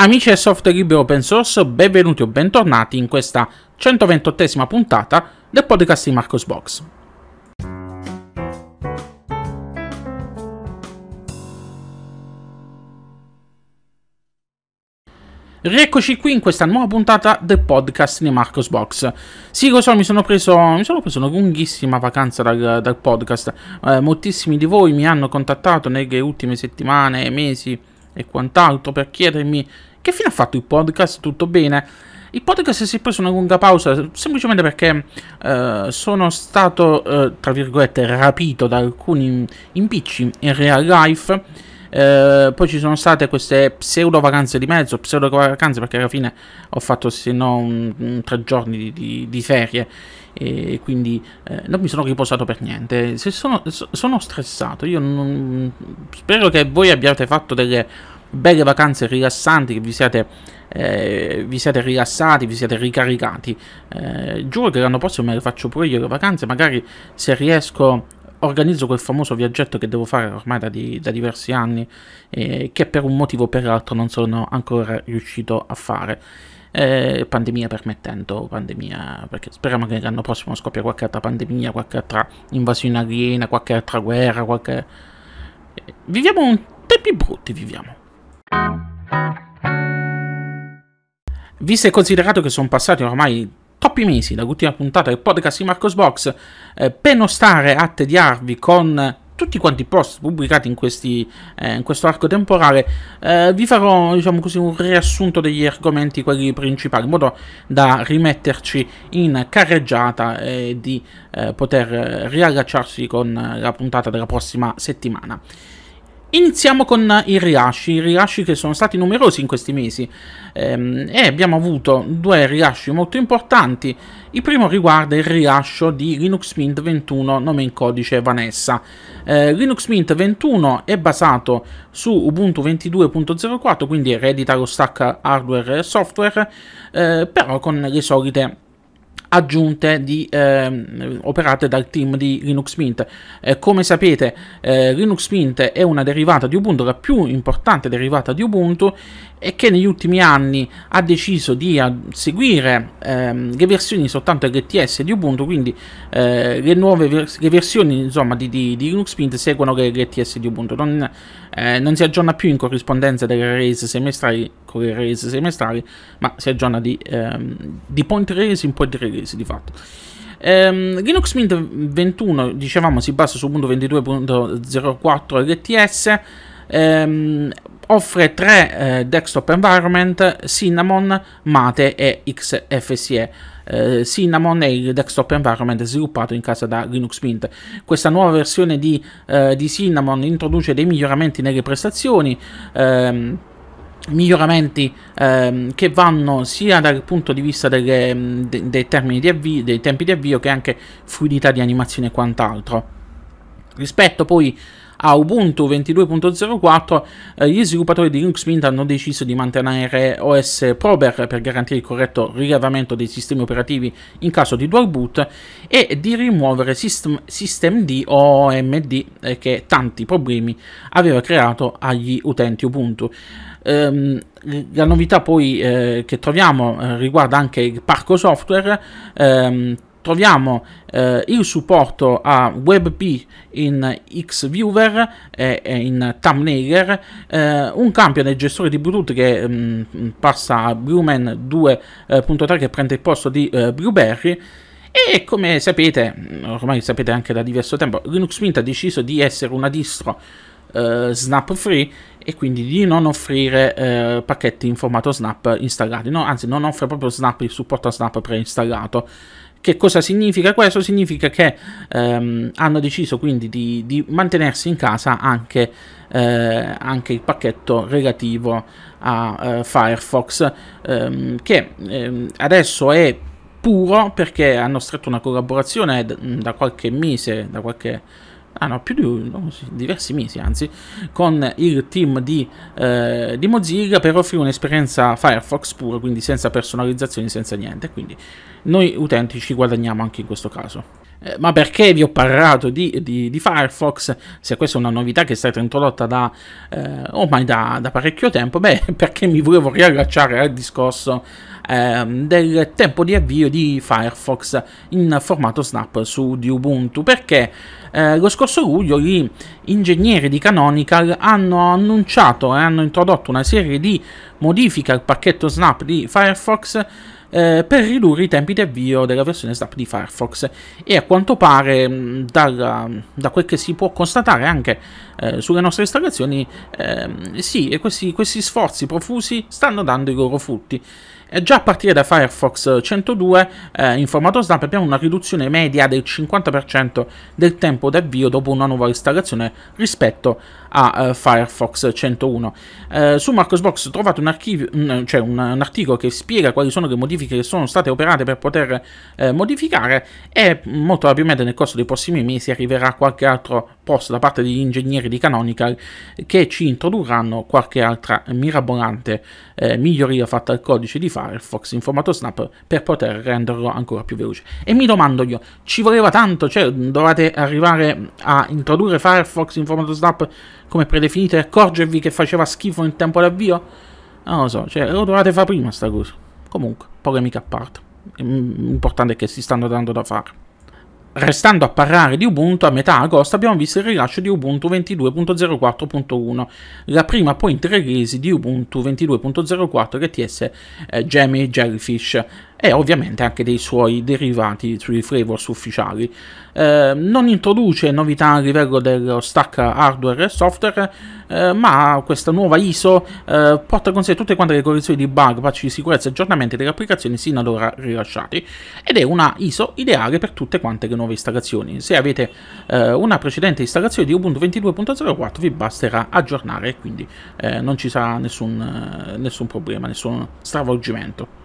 Amici del software libero open source, benvenuti o bentornati in questa 128esima puntata del podcast di Marcos Box. Rieccoci qui in questa nuova puntata del podcast di Marcos Box. Sì, lo so, mi sono preso, mi sono preso una lunghissima vacanza dal, dal podcast. Eh, moltissimi di voi mi hanno contattato nelle ultime settimane, mesi e quant'altro per chiedermi che fine ha fatto il podcast? Tutto bene? Il podcast si è preso una lunga pausa semplicemente perché eh, sono stato, eh, tra virgolette, rapito da alcuni impicci in real life. Eh, poi ci sono state queste pseudo vacanze di mezzo, pseudo vacanze perché alla fine ho fatto se no un, un, tre giorni di, di, di ferie e quindi eh, non mi sono riposato per niente. Se sono, so, sono stressato, io non, spero che voi abbiate fatto delle belle vacanze rilassanti, che vi siate, eh, vi siate rilassati, vi siete ricaricati. Eh, giuro che l'anno prossimo me le faccio pure io le vacanze, magari se riesco organizzo quel famoso viaggetto che devo fare ormai da, di, da diversi anni eh, che per un motivo o per l'altro non sono ancora riuscito a fare. Eh, pandemia permettendo, pandemia, perché speriamo che l'anno prossimo scoppia qualche altra pandemia, qualche altra invasione aliena, qualche altra guerra, qualche... Eh, viviamo un... tempi brutti, viviamo. Visto e considerato che sono passati ormai troppi mesi dall'ultima puntata del podcast di Marcosbox, eh, per non stare a tediarvi con tutti quanti i post pubblicati in, questi, eh, in questo arco temporale, eh, vi farò diciamo così, un riassunto degli argomenti, quelli principali, in modo da rimetterci in carreggiata e di eh, poter riallacciarsi con la puntata della prossima settimana. Iniziamo con i rilasci, i rilasci che sono stati numerosi in questi mesi ehm, e abbiamo avuto due rilasci molto importanti. Il primo riguarda il rilascio di Linux Mint 21, nome in codice Vanessa. Eh, Linux Mint 21 è basato su Ubuntu 22.04, quindi eredita lo stack hardware e software, eh, però con le solite aggiunte di, eh, operate dal team di Linux Mint. Eh, come sapete, eh, Linux Mint è una derivata di Ubuntu, la più importante derivata di Ubuntu, e che negli ultimi anni ha deciso di seguire ehm, le versioni soltanto LTS di Ubuntu, quindi eh, le nuove vers- le versioni insomma, di, di, di, Linux Mint seguono le LTS di Ubuntu, non, eh, non, si aggiorna più in corrispondenza delle release semestrali con le release semestrali, ma si aggiorna di, ehm, di point release in point release di fatto. Um, Linux Mint 21, dicevamo, si basa su Ubuntu 22.04 LTS. Um, offre tre eh, desktop environment Cinnamon, Mate e XFSE. Eh, Cinnamon è il desktop environment sviluppato in casa da Linux Mint. Questa nuova versione di, eh, di Cinnamon introduce dei miglioramenti nelle prestazioni. Ehm, miglioramenti ehm, che vanno sia dal punto di vista delle, mm, de, dei, di avvio, dei tempi di avvio che anche fluidità di animazione e quant'altro. Rispetto poi a Ubuntu 22.04 eh, gli sviluppatori di Linux Mint hanno deciso di mantenere OS Prober per garantire il corretto rilevamento dei sistemi operativi in caso di dual boot e di rimuovere system, systemd o OMD eh, che tanti problemi aveva creato agli utenti Ubuntu. Um, la novità poi eh, che troviamo eh, riguarda anche il parco software, ehm, troviamo eh, il supporto a WebP in Xviewer e, eh, e in Thumbnail, eh, un cambio nel gestore di Bluetooth che mh, mm, passa a Blumen 2.3 che prende il posto di eh, Blueberry. E come sapete, mm, ormai sapete anche da diverso tempo, Linux Mint ha deciso di essere una distro eh, snap free e quindi di non offrire eh, pacchetti in formato snap installati, no? anzi non offre proprio snap il supporto a snap preinstallato. Che cosa significa questo? Significa che ehm, hanno deciso quindi di, di mantenersi in casa anche, eh, anche, il pacchetto relativo a eh, Firefox, ehm, che ehm, adesso è puro perché hanno stretto una collaborazione da, da qualche mese, da qualche ah no, più di uno, sì, diversi mesi anzi, con il team di, eh, di Mozilla per offrire un'esperienza Firefox pura, quindi senza personalizzazioni, senza niente. Quindi noi utenti ci guadagniamo anche in questo caso. Eh, ma perché vi ho parlato di, di, di, Firefox? Se questa è una novità che è stata introdotta da eh, ormai da, da parecchio tempo, beh, perché mi volevo riallacciare al discorso Ehm, del tempo di avvio di Firefox in formato snap su di Ubuntu perché eh, lo scorso luglio gli ingegneri di Canonical hanno annunciato e hanno introdotto una serie di modifiche al pacchetto snap di Firefox eh, per ridurre i tempi di avvio della versione snap di Firefox e a quanto pare mm, dalla, da quel che si può constatare anche eh, sulle nostre installazioni eh, sì, questi, questi sforzi profusi stanno dando i loro frutti e eh, già a partire da Firefox 102 eh, eh, in formato snap abbiamo una riduzione media del 50% del tempo d'avvio dopo una nuova installazione rispetto a eh, Firefox 101. Eh, su Marcosbox trovate un, archivio, un, cioè un, un, articolo che spiega quali sono le modifiche che sono state operate per poter eh, modificare e molto probabilmente nel corso dei prossimi mesi arriverà qualche altro post da parte degli ingegneri di Canonical che ci introdurranno qualche altra mirabolante eh, miglioria fatta al codice di Firefox in formato snap per poter renderlo ancora più veloce. E mi domando io, ci voleva tanto? Cioè, dovevate arrivare a introdurre Firefox in formato snap come predefinito e accorgervi che faceva schifo in tempo d'avvio? Non lo so, cioè, lo dovete fare prima sta cosa. Comunque, polemica a parte. L'importante mm, è che si stanno dando da fare. Restando a parlare di Ubuntu, a metà agosto abbiamo visto il rilascio di Ubuntu 22.04.1, la prima point release di Ubuntu 22.04 LTS eh, Gemi Jellyfish e ovviamente anche dei suoi derivati sui flavors ufficiali. Eh, non introduce novità a livello dello stack hardware e software, eh, ma questa nuova ISO eh, porta con sé tutte quante le correzioni di bug, patch di sicurezza e aggiornamenti delle applicazioni sino ad ora rilasciati ed è una ISO ideale per tutte quante le nuove installazioni. Se avete eh, una precedente installazione di Ubuntu 22.04 vi basterà aggiornare, quindi eh, non ci sarà nessun, eh, nessun problema, nessun stravolgimento.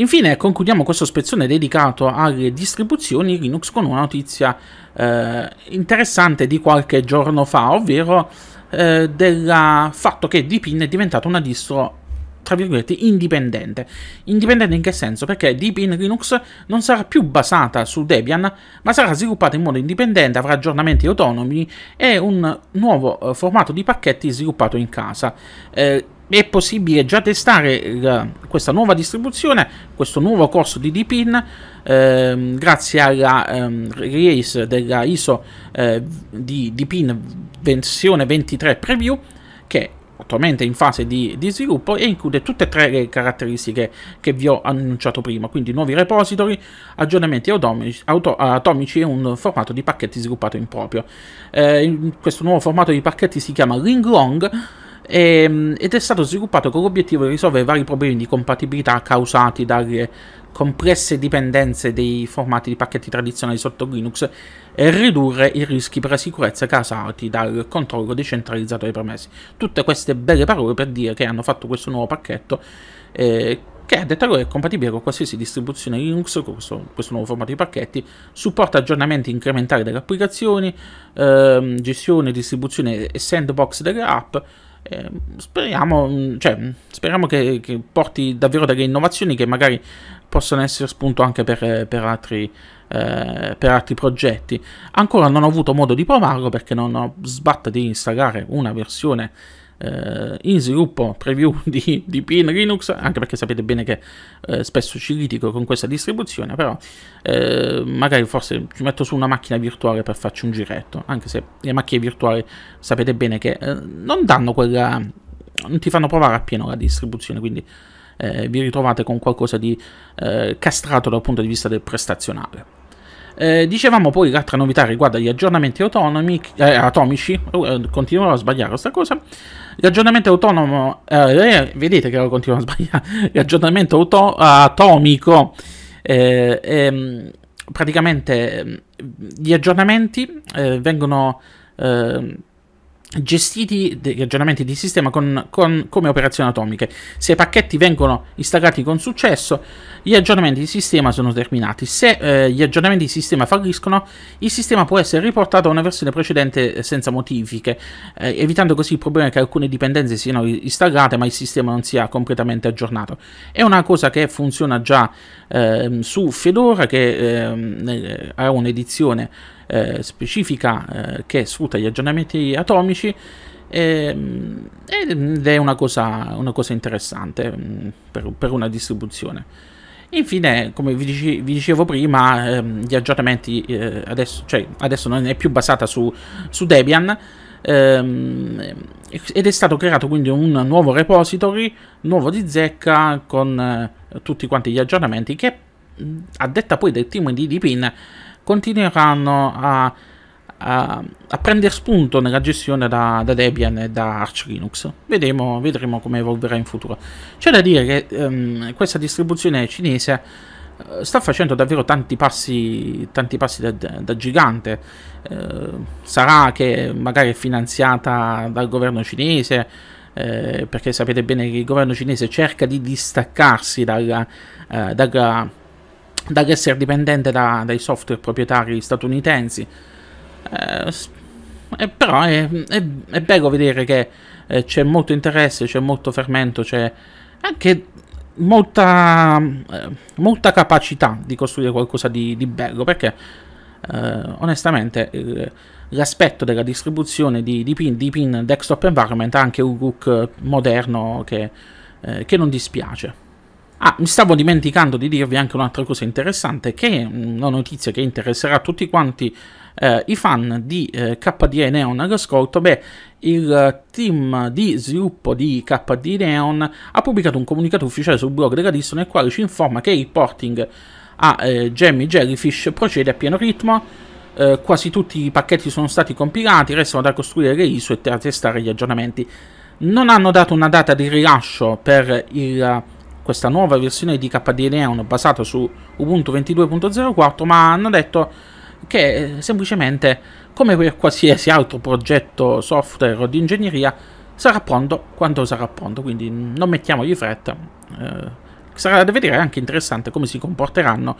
Infine concludiamo questo spezzone dedicato alle distribuzioni Linux con una notizia eh, interessante di qualche giorno fa, ovvero eh, del fatto che Dpin è diventata una distro tra virgolette indipendente. Indipendente in che senso? Perché Dpin Linux non sarà più basata su Debian, ma sarà sviluppata in modo indipendente, avrà aggiornamenti autonomi e un nuovo eh, formato di pacchetti sviluppato in casa. Eh, è possibile già testare la, eh, questa nuova distribuzione, questo nuovo corso di D-Pin, ehm, grazie alla ehm, release della ISO eh, di D-Pin versione 23 preview, che attualmente è in fase di, di, sviluppo e include tutte e tre le caratteristiche che vi ho annunciato prima, quindi nuovi repository, aggiornamenti automici, auto, atomici e un formato di pacchetti sviluppato in proprio. Eh, questo nuovo formato di pacchetti si chiama Long e, ehm, ed è stato sviluppato con l'obiettivo di risolvere vari problemi di compatibilità causati dalle complesse dipendenze dei formati di pacchetti tradizionali sotto Linux e ridurre i rischi per la sicurezza causati dal controllo decentralizzato dei permessi. Tutte queste belle parole per dire che hanno fatto questo nuovo pacchetto eh, che a detto loro è compatibile con qualsiasi distribuzione Linux, con questo, questo, nuovo formato di pacchetti, supporta aggiornamenti incrementali delle applicazioni, ehm, gestione, distribuzione e sandbox delle app, eh, speriamo, mm, cioè, mm, speriamo che, che, porti davvero delle innovazioni che magari possono essere spunto anche per, per, altri, eh, per altri, progetti. Ancora non ho avuto modo di provarlo perché non ho sbatta di installare una versione eh, in sviluppo preview di Pin Linux, anche perché sapete bene che eh, spesso ci litico con questa distribuzione, però eh, magari forse ci metto su una macchina virtuale per farci un giretto, anche se le macchine virtuali sapete bene che eh, non danno quella... non ti fanno provare appieno la distribuzione, quindi eh, vi ritrovate con qualcosa di eh, castrato dal punto di vista del prestazionale. Eh, dicevamo poi che l'altra novità riguarda gli aggiornamenti autonomi, eh, atomici, eh, continuerò a sbagliare questa cosa. L'aggiornamento autonomo, eh, eh, vedete che lo continuo a sbagliare, l'aggiornamento auto- atomico, eh, ehm, praticamente ehm, gli aggiornamenti vengono ehm, gestiti degli aggiornamenti di sistema con, con, come operazioni atomiche. Se i pacchetti vengono installati con successo, gli aggiornamenti di sistema sono terminati. Se eh, gli aggiornamenti di sistema falliscono, il sistema può essere riportato a una versione precedente eh, senza modifiche, eh, evitando così il problema che alcune dipendenze siano installate ma il sistema non sia completamente aggiornato. È una cosa che funziona già eh, su Fedora, che ehm, eh, ha un'edizione eh, specifica eh, che sfrutta gli aggiornamenti atomici ehm, ed è una cosa, una cosa interessante mh, mm, per, per, una distribuzione. Infine, come vi, dice, vi dicevo prima, ehm, gli aggiornamenti eh, adesso, cioè, adesso, non è più basata su, su Debian ehm, ed è stato creato quindi un nuovo repository, nuovo di zecca, con eh, tutti quanti gli aggiornamenti che mm, a detta poi del team di Deepin continueranno a, a, a prendere spunto nella gestione da, da, Debian e da Arch Linux. Vedremo, vedremo come evolverà in futuro. C'è da dire che ehm, questa distribuzione cinese eh, sta facendo davvero tanti passi, tanti passi da, da gigante. Eh, sarà che magari è finanziata dal governo cinese, eh, perché sapete bene che il governo cinese cerca di distaccarsi dalla, eh, dalla dall'essere dipendente da, dai software proprietari statunitensi. Eh, eh, però è, è, è, bello vedere che eh, c'è molto interesse, c'è molto fermento, c'è anche molta, eh, molta capacità di costruire qualcosa di, di bello, perché eh, onestamente l'aspetto della distribuzione di, di, pin, di pin desktop environment ha anche un look eh, moderno che, che non dispiace. Ah, mi stavo dimenticando di dirvi anche un'altra cosa interessante, che è una notizia che interesserà tutti quanti eh, i fan di eh, KDE Neon all'ascolto. Beh, il team di sviluppo di KDE Neon ha pubblicato un comunicato ufficiale sul blog della Disco nel quale ci informa che il porting a eh, Gemmy Jellyfish procede a pieno ritmo. Eh, quasi tutti i pacchetti sono stati compilati, restano da costruire le ISO e da testare gli aggiornamenti. Non hanno dato una data di rilascio per il questa nuova versione di KDE Neon basata su Ubuntu 22.04, ma hanno detto che eh, semplicemente, come per qualsiasi altro progetto software o di ingegneria, sarà pronto quando sarà pronto, quindi non mettiamogli fretta. Eh, sarà da vedere anche interessante come si comporteranno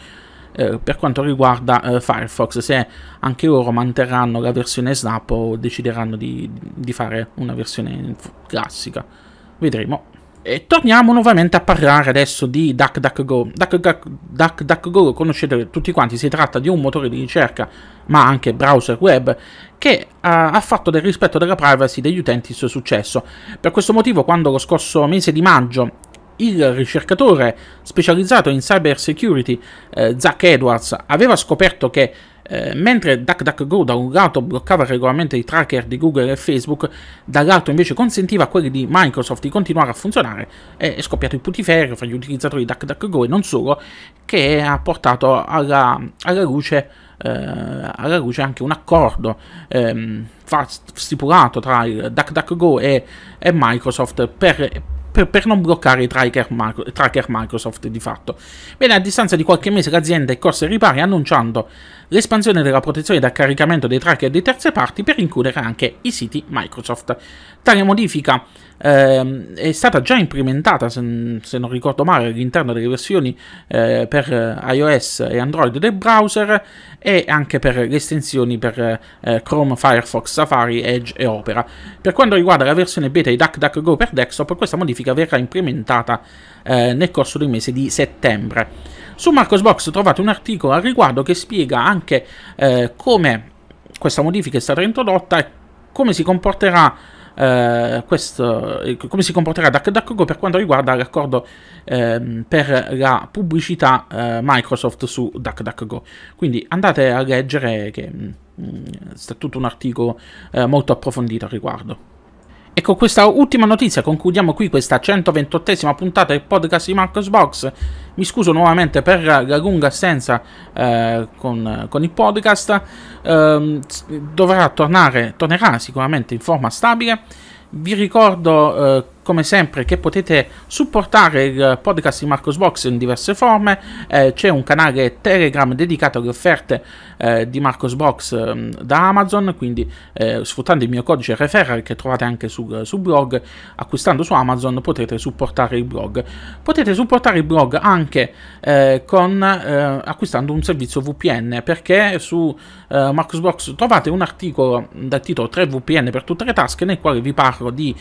eh, per quanto riguarda eh, Firefox, se anche loro manterranno la versione Snap o decideranno di, di fare una versione classica. Vedremo. E torniamo nuovamente a parlare adesso di DuckDuckGo. DuckDuckGo lo conoscete tutti quanti, si tratta di un motore di ricerca, ma anche browser web, che ha, eh, ha fatto del rispetto della privacy degli utenti il suo successo. Per questo motivo, quando lo scorso mese di maggio il ricercatore specializzato in cyber security eh, Zach Edwards aveva scoperto che eh, mentre DuckDuckGo da un lato bloccava regolarmente i tracker di Google e Facebook, dall'altro invece consentiva a quelli di Microsoft di continuare a funzionare, è scoppiato il putiferio fra gli utilizzatori di DuckDuckGo e non solo, che ha portato alla, alla luce eh, alla luce anche un accordo ehm, stipulato tra DuckDuckGo e, e Microsoft per per, per non bloccare i tracker, tracker, Microsoft di fatto. Bene, a distanza di qualche mese l'azienda è corsa ai ripari annunciando l'espansione della protezione da caricamento dei tracker di terze parti per includere anche i siti Microsoft. Tale modifica eh, è stata già implementata, se, se, non ricordo male, all'interno delle versioni eh, per eh, iOS e Android del browser e anche per le estensioni per eh, Chrome, Firefox, Safari, Edge e Opera. Per quanto riguarda la versione beta di DuckDuckGo per desktop, questa modifica verrà implementata eh, nel corso del mese di settembre. Su Marcosbox trovate un articolo al riguardo che spiega anche eh, come questa modifica è stata introdotta e come si comporterà eh, questo, eh, come si comporterà DuckDuckGo per quanto riguarda l'accordo eh, per la pubblicità eh, Microsoft su DuckDuckGo. Quindi andate a leggere che mh, mm, mm, c'è tutto un articolo eh, molto approfondito al riguardo. E con questa ultima notizia concludiamo qui questa 128esima puntata del podcast di Marcos Box. Mi scuso nuovamente per la lunga assenza eh, con, con, il podcast. Eh, dovrà tornare, tornerà sicuramente in forma stabile. Vi ricordo eh, come sempre che potete supportare il podcast di Marcosbox in diverse forme, eh, c'è un canale Telegram dedicato alle offerte eh, di Marcosbox eh, mm, da Amazon, quindi eh, sfruttando il mio codice referral che trovate anche sul, sul, blog, acquistando su Amazon potete supportare il blog. Potete supportare il blog anche eh, con, eh, acquistando un servizio VPN perché su Marcosbox trovate un articolo dal titolo 3 VPN per tutte le tasche nel quale vi parlo di,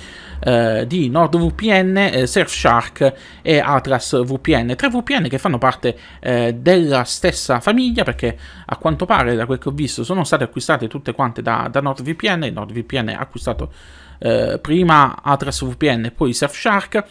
di NordVPN, eh, Surfshark e Atlas VPN, tre VPN che fanno parte eh, della stessa famiglia perché a quanto pare da quel che ho visto sono state acquistate tutte quante da, da NordVPN, NordVPN ha acquistato eh, prima Atlas VPN e poi Surfshark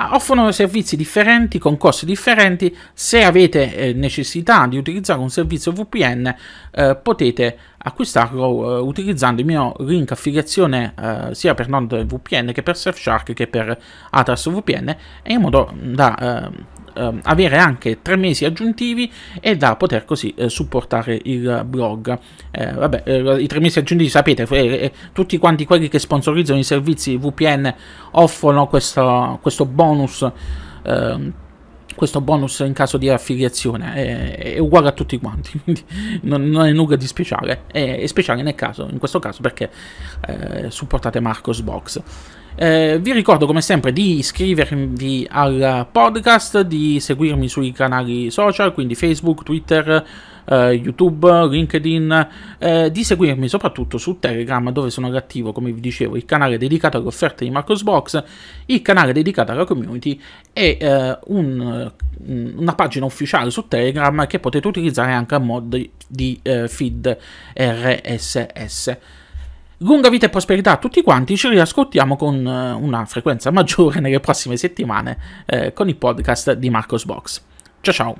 Ah, offrono servizi differenti con costi differenti. Se avete eh, necessità di utilizzare un servizio VPN, eh, potete acquistarlo eh, utilizzando il mio link affiliazione eh, sia per NordVPN che per Surfshark che per Atlas VPN, in modo da ehm, eh, avere anche tre mesi aggiuntivi e da poter così eh, supportare il blog. Eh, vabbè, eh, i tre mesi aggiuntivi sapete, eh, tutti quanti quelli che sponsorizzano i servizi VPN offrono questo, questo bonus ehm, questo bonus in caso di affiliazione è, è uguale a tutti quanti, quindi non, non, è nulla di speciale. È, è speciale nel caso, in questo caso perché eh, supportate Marcos Box. Eh, vi ricordo come sempre di iscrivervi al podcast, di seguirmi sui canali social, quindi Facebook, Twitter, eh, YouTube, LinkedIn, eh, di seguirmi soprattutto su Telegram dove sono attivo, come vi dicevo, il canale dedicato alle offerte di Box, il canale dedicato alla community e eh, un, mm, una pagina ufficiale su Telegram che potete utilizzare anche a mod di eh, feed RSS. Lunga vita e prosperità a tutti quanti, ci riascoltiamo con eh, una frequenza maggiore nelle prossime settimane eh, con il podcast di Marcos Box. Ciao ciao!